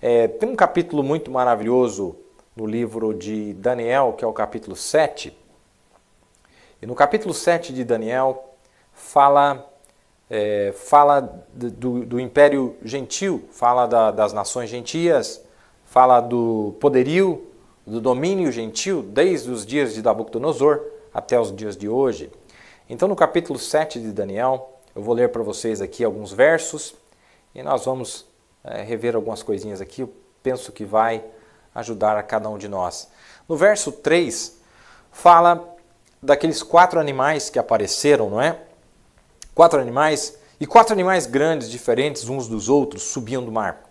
É, tem um capítulo muito maravilhoso no livro de Daniel, que é o capítulo 7. E no capítulo 7 de Daniel fala, é, fala do, do, império gentil, fala da, das nações gentias, fala do poderio, do domínio gentil, desde os dias de Nabucodonosor até os dias de hoje. Então, no capítulo 7 de Daniel, eu vou ler para vocês aqui alguns versos e nós vamos é, rever algumas coisinhas aqui, eu penso que vai ajudar a cada um de nós. No verso 3, fala daqueles quatro animais que apareceram, não é? Quatro animais, e quatro animais grandes, diferentes uns dos outros, subiam do mar.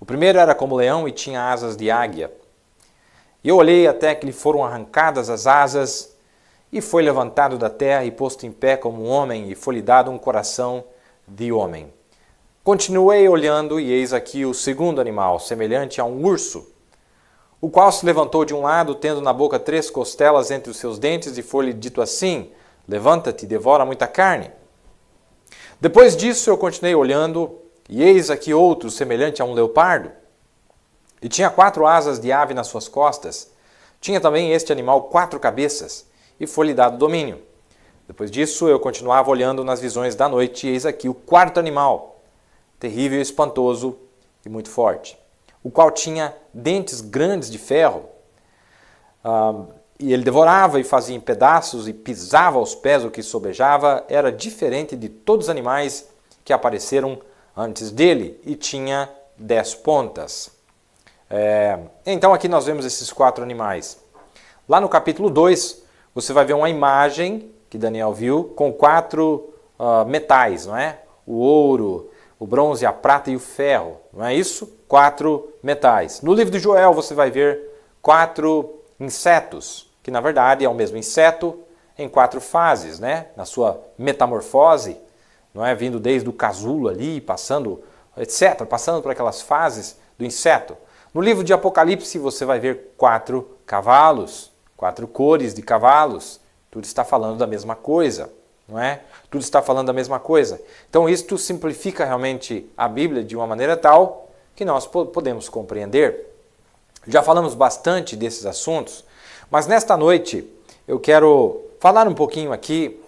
O primeiro era como leão e tinha asas de águia. E eu olhei até que lhe foram arrancadas as asas, e foi levantado da terra e posto em pé como um homem, e foi-lhe dado um coração de homem. Continuei olhando, e eis aqui o segundo animal, semelhante a um urso, o qual se levantou de um lado, tendo na boca três costelas entre os seus dentes, e foi-lhe dito assim: Levanta-te, devora muita carne. Depois disso eu continuei olhando, e eis aqui outro, semelhante a um leopardo, e tinha quatro asas de ave nas suas costas. Tinha também este animal quatro cabeças, e foi-lhe dado domínio. Depois disso, eu continuava olhando nas visões da noite, e eis aqui o quarto animal, terrível e espantoso e muito forte, o qual tinha dentes grandes de ferro, ah, e ele devorava e fazia em pedaços e pisava aos pés o que sobejava, era diferente de todos os animais que apareceram antes dele e tinha dez pontas. É, então aqui nós vemos esses quatro animais. Lá no capítulo 2, você vai ver uma imagem que Daniel viu com quatro uh, metais, não é? O ouro, o bronze, a prata e o ferro. Não é isso? Quatro metais. No livro de Joel você vai ver quatro insetos, que na verdade é o mesmo inseto em quatro fases, né? Na sua metamorfose, não é vindo desde o casulo ali, passando, etc, passando por aquelas fases do inseto. No livro de Apocalipse você vai ver quatro cavalos, quatro cores de cavalos. Tudo está falando da mesma coisa não é? Tudo está falando a mesma coisa. Então isto simplifica realmente a Bíblia de uma maneira tal que nós podemos compreender. Já falamos bastante desses assuntos, mas nesta noite eu quero falar um pouquinho aqui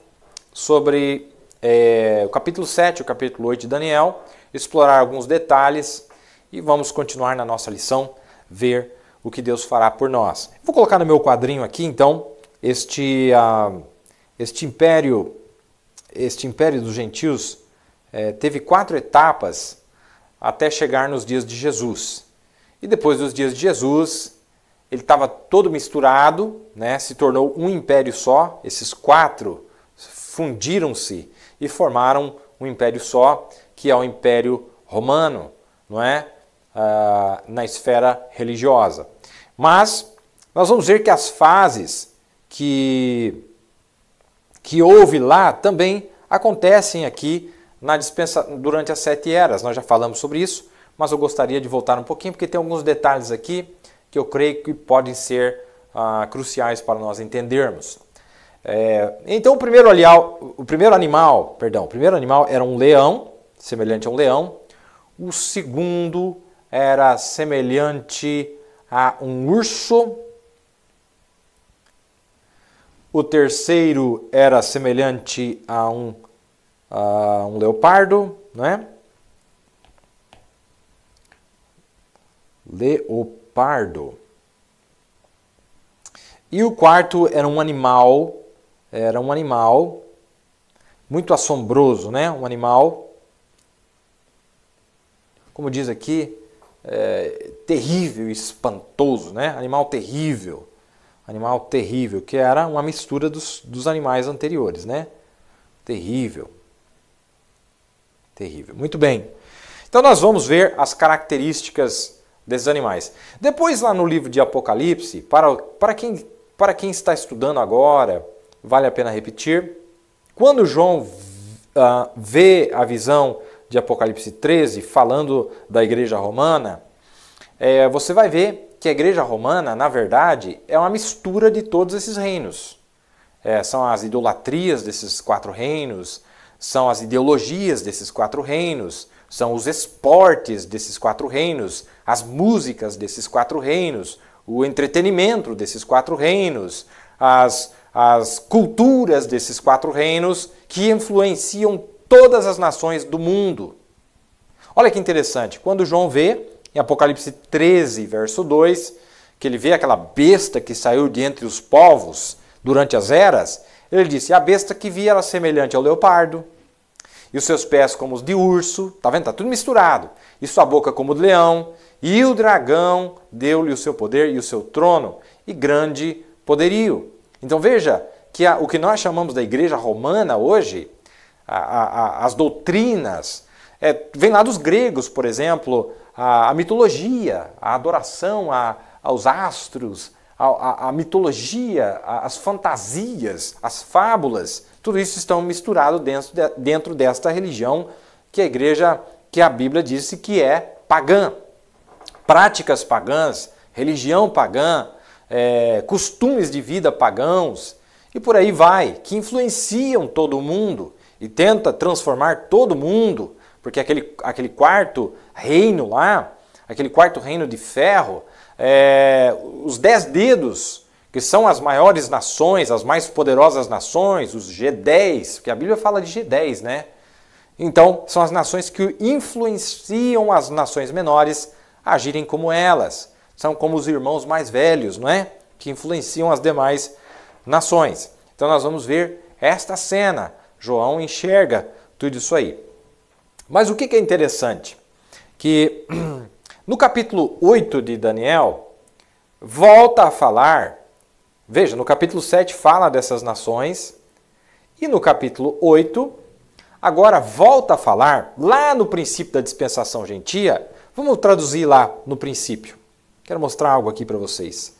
sobre é, o capítulo 7, o capítulo 8 de Daniel, explorar alguns detalhes e vamos continuar na nossa lição, ver o que Deus fará por nós. Vou colocar no meu quadrinho aqui então este, uh, este império este império dos gentios é, teve quatro etapas até chegar nos dias de Jesus. E depois dos dias de Jesus, ele estava todo misturado, né, se tornou um império só. Esses quatro fundiram-se e formaram um império só, que é o Império Romano, não é? Ah, na esfera religiosa. Mas nós vamos ver que as fases que que houve lá também acontecem aqui na dispensa durante as sete eras. Nós já falamos sobre isso, mas eu gostaria de voltar um pouquinho porque tem alguns detalhes aqui que eu creio que podem ser ah, cruciais para nós entendermos. É, então o primeiro, alial, o primeiro animal, perdão, o primeiro animal era um leão, semelhante a um leão. O segundo era semelhante a um urso o terceiro era semelhante a um, a um leopardo, né? Leopardo. E o quarto era um animal, era um animal muito assombroso, né? Um animal, como diz aqui, é, terrível, espantoso, né? Animal terrível animal terrível, que era uma mistura dos, dos animais anteriores, né? Terrível. Terrível. Muito bem. Então nós vamos ver as características desses animais. Depois lá no livro de Apocalipse, para, para, quem, para quem está estudando agora, vale a pena repetir, quando João uh, vê a visão de Apocalipse 13 falando da igreja romana, é, você vai ver que a Igreja Romana, na verdade, é uma mistura de todos esses reinos. É, são as idolatrias desses quatro reinos, são as ideologias desses quatro reinos, são os esportes desses quatro reinos, as músicas desses quatro reinos, o entretenimento desses quatro reinos, as, as culturas desses quatro reinos que influenciam todas as nações do mundo. Olha que interessante, quando João vê em Apocalipse 13, verso 2, que ele vê aquela besta que saiu de entre os povos durante as eras, ele disse: A besta que vi era semelhante ao leopardo, e os seus pés como os de urso, tá vendo? Está tudo misturado. E sua boca como o de leão, e o dragão deu-lhe o seu poder e o seu trono, e grande poderio. Então veja que a, o que nós chamamos da igreja romana hoje, a, a, as doutrinas, é, vem lá dos gregos, por exemplo, a mitologia, a adoração a, aos astros, a mitologia, as fantasias, as fábulas, tudo isso estão misturado dentro, de, dentro desta religião que a igreja, que a Bíblia disse que é pagã. Práticas pagãs, religião pagã, é, costumes de vida pagãos e por aí vai, que influenciam todo mundo e tenta transformar todo mundo porque aquele, aquele quarto reino lá, aquele quarto reino de ferro, é, os dez dedos, que são as maiores nações, as mais poderosas nações, os G10, porque a Bíblia fala de G10, né? Então, são as nações que influenciam as nações menores a agirem como elas. São como os irmãos mais velhos, não é? Que influenciam as demais nações. Então, nós vamos ver esta cena. João enxerga tudo isso aí. Mas o que é interessante? Que no capítulo 8 de Daniel, volta a falar, veja, no capítulo 7 fala dessas nações, e no capítulo 8, agora volta a falar, lá no princípio da dispensação gentia, vamos traduzir lá no princípio. Quero mostrar algo aqui para vocês.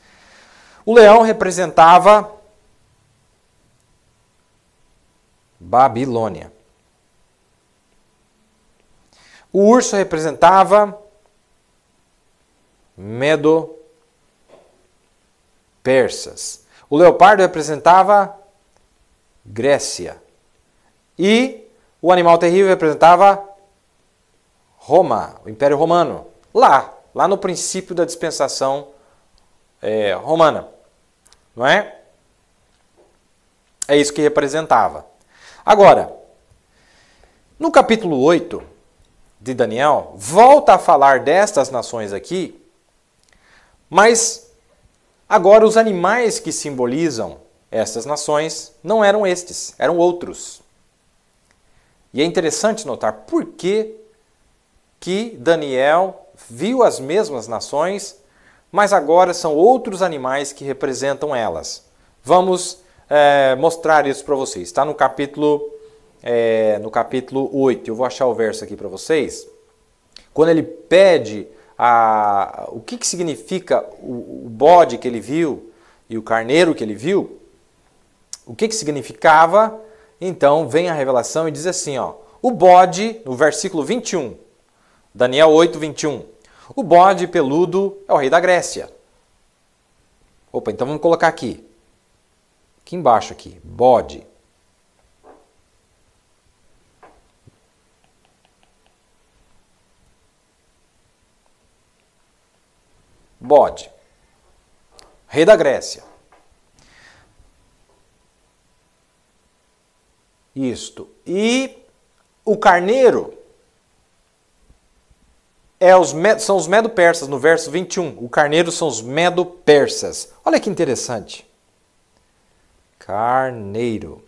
O leão representava Babilônia. O urso representava medo persas. O leopardo representava Grécia. E o animal terrível representava Roma, o Império Romano. Lá, lá no princípio da dispensação é, romana. Não é? É isso que representava. Agora, no capítulo 8, de Daniel, volta a falar destas nações aqui, mas agora os animais que simbolizam estas nações não eram estes, eram outros. E é interessante notar por que, que Daniel viu as mesmas nações, mas agora são outros animais que representam elas. Vamos é, mostrar isso para vocês. Está no capítulo é, no capítulo 8, eu vou achar o verso aqui para vocês, quando ele pede a, o que, que significa o, o bode que ele viu e o carneiro que ele viu, o que, que significava, então vem a revelação e diz assim, ó, o bode, no versículo 21, Daniel 8, 21, o bode peludo é o rei da Grécia. Opa, então vamos colocar aqui, aqui embaixo aqui, bode, bode, rei da Grécia. Isto. E o carneiro é os, são os medo-persas, no verso 21. O carneiro são os medo-persas. Olha que interessante. Carneiro.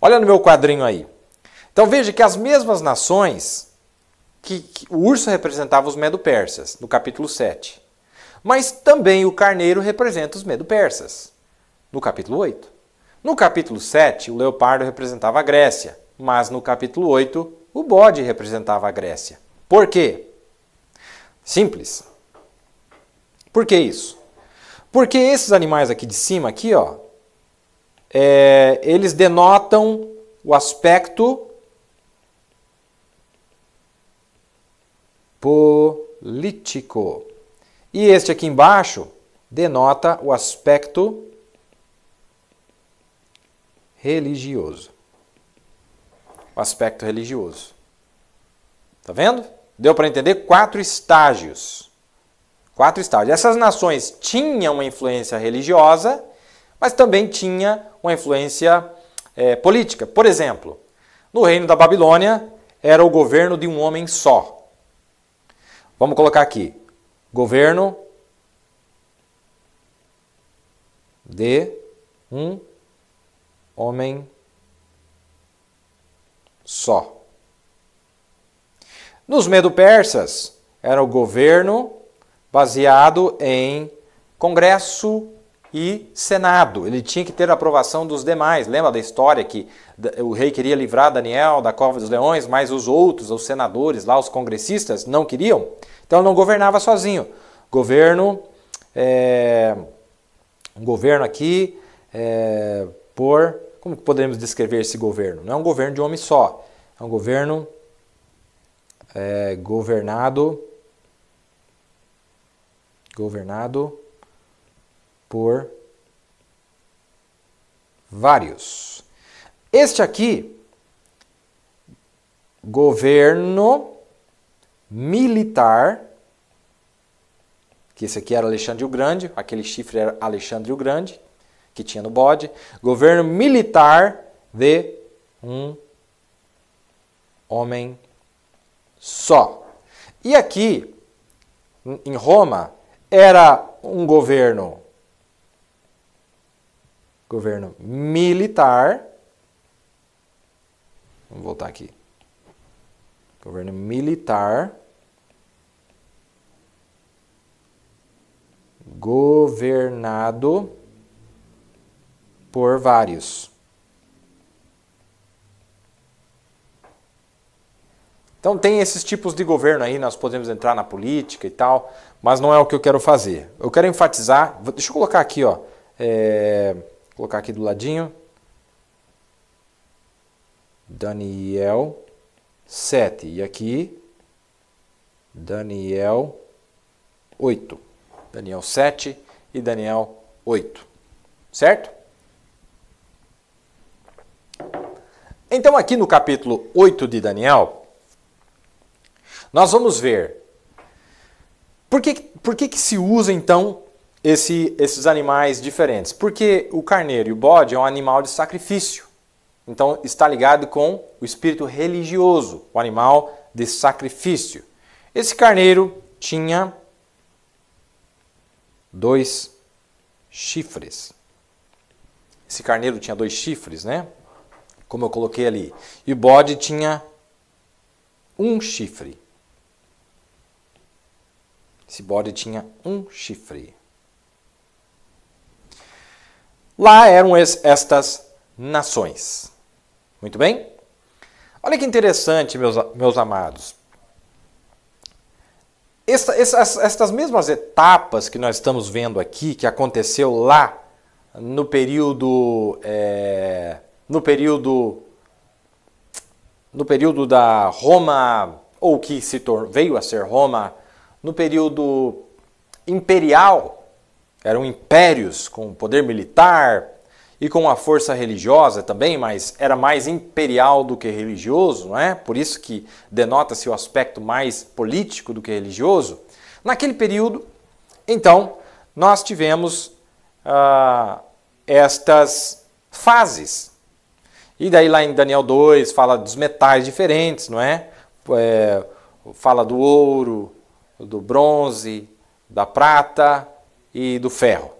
Olha no meu quadrinho aí. Então veja que as mesmas nações que, que o urso representava os medo-persas, no capítulo 7. Mas também o carneiro representa os medo-persas, no capítulo 8. No capítulo 7, o leopardo representava a Grécia, mas no capítulo 8, o bode representava a Grécia. Por quê? Simples. Por que isso? Porque esses animais aqui de cima, aqui, ó, é, eles denotam o aspecto político. E este aqui embaixo denota o aspecto religioso. O aspecto religioso. Tá vendo? Deu para entender quatro estágios. Quatro estágios. Essas nações tinham uma influência religiosa, mas também tinha uma influência é, política. Por exemplo, no reino da Babilônia era o governo de um homem só, Vamos colocar aqui. Governo de um homem só. Nos medo-persas, era o governo baseado em congresso e Senado. Ele tinha que ter a aprovação dos demais. Lembra da história que o rei queria livrar Daniel da cova dos leões, mas os outros, os senadores lá, os congressistas, não queriam? Então ele não governava sozinho. Governo. É, um governo aqui é, por. Como podemos descrever esse governo? Não é um governo de um homem só. É um governo é, governado. Governado por vários. Este aqui, governo militar, que esse aqui era Alexandre o Grande, aquele chifre era Alexandre o Grande, que tinha no bode, governo militar de um homem só. E aqui, em Roma, era um governo governo militar. Vamos voltar aqui. Governo militar. Governado por vários. Então tem esses tipos de governo aí, nós podemos entrar na política e tal, mas não é o que eu quero fazer. Eu quero enfatizar, deixa eu colocar aqui, ó, é, colocar aqui do ladinho. Daniel 7. E aqui, Daniel 8. Daniel 7 e Daniel 8. Certo? Então, aqui no capítulo 8 de Daniel, nós vamos ver por que, por que, que se usa então esse, esses animais diferentes? Porque o carneiro e o bode é um animal de sacrifício. Então está ligado com o espírito religioso, o animal de sacrifício. Esse carneiro tinha dois chifres. Esse carneiro tinha dois chifres, né? Como eu coloquei ali. E o bode tinha um chifre. Esse bode tinha um chifre. Lá eram estas nações. Muito bem? Olha que interessante, meus, meus amados. essas, estas mesmas etapas que nós estamos vendo aqui, que aconteceu lá no período é, no período no período da Roma ou que se veio a ser Roma no período imperial eram impérios com poder militar e com uma força religiosa também, mas era mais imperial do que religioso, não é? Por isso que denota-se o aspecto mais político do que religioso. Naquele período, então, nós tivemos ah, estas fases. E daí lá em Daniel 2 fala dos metais diferentes, não é? é fala do ouro, do bronze, da prata, e do ferro,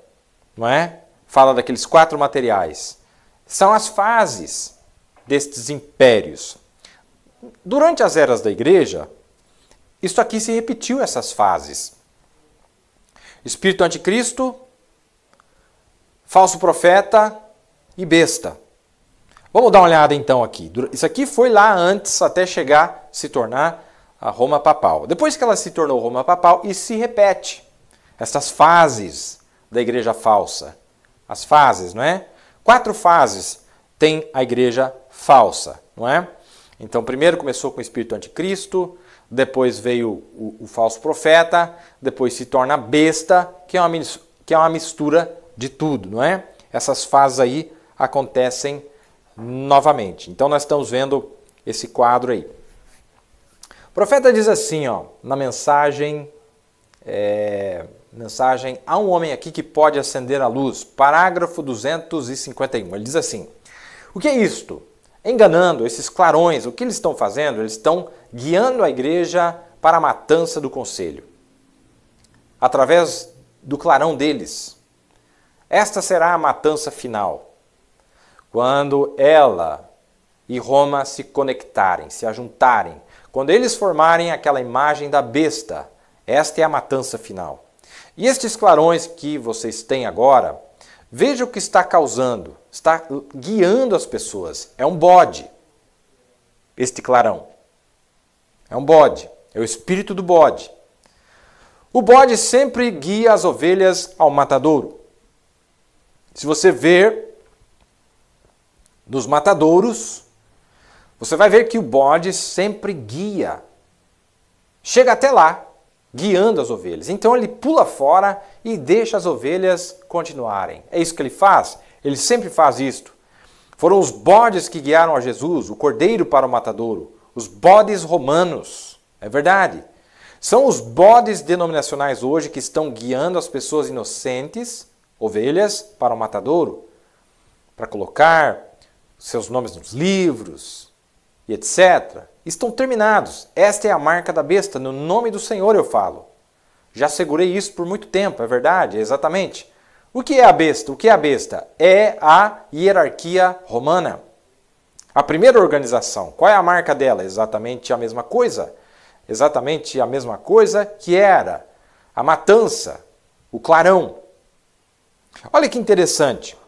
não é? Fala daqueles quatro materiais. São as fases destes impérios. Durante as eras da igreja, isso aqui se repetiu essas fases. Espírito anticristo, falso profeta e besta. Vamos dar uma olhada então aqui. Isso aqui foi lá antes até chegar, se tornar a Roma papal. Depois que ela se tornou Roma papal, isso se repete estas fases da igreja falsa. As fases, não é? Quatro fases tem a igreja falsa, não é? Então, primeiro começou com o espírito anticristo, depois veio o, o falso profeta, depois se torna besta, que é, uma, que é uma mistura de tudo, não é? Essas fases aí acontecem novamente. Então, nós estamos vendo esse quadro aí. O profeta diz assim, ó, na mensagem. É Mensagem: Há um homem aqui que pode acender a luz. Parágrafo 251. Ele diz assim: O que é isto? Enganando esses clarões, o que eles estão fazendo? Eles estão guiando a igreja para a matança do conselho, através do clarão deles. Esta será a matança final, quando ela e Roma se conectarem, se ajuntarem, quando eles formarem aquela imagem da besta. Esta é a matança final. E estes clarões que vocês têm agora, veja o que está causando, está guiando as pessoas. É um bode, este clarão. É um bode, é o espírito do bode. O bode sempre guia as ovelhas ao matadouro. Se você ver nos matadouros, você vai ver que o bode sempre guia. Chega até lá, guiando as ovelhas. Então ele pula fora e deixa as ovelhas continuarem. É isso que ele faz? Ele sempre faz isto. Foram os bodes que guiaram a Jesus, o cordeiro para o matadouro, os bodes romanos. É verdade. São os bodes denominacionais hoje que estão guiando as pessoas inocentes, ovelhas, para o matadouro, para colocar seus nomes nos livros e etc. Estão terminados. Esta é a marca da besta. No nome do Senhor eu falo. Já segurei isso por muito tempo, é verdade, exatamente. O que é a besta? O que é a besta? É a hierarquia romana. A primeira organização, qual é a marca dela? Exatamente a mesma coisa. Exatamente a mesma coisa que era a matança, o clarão. Olha que interessante.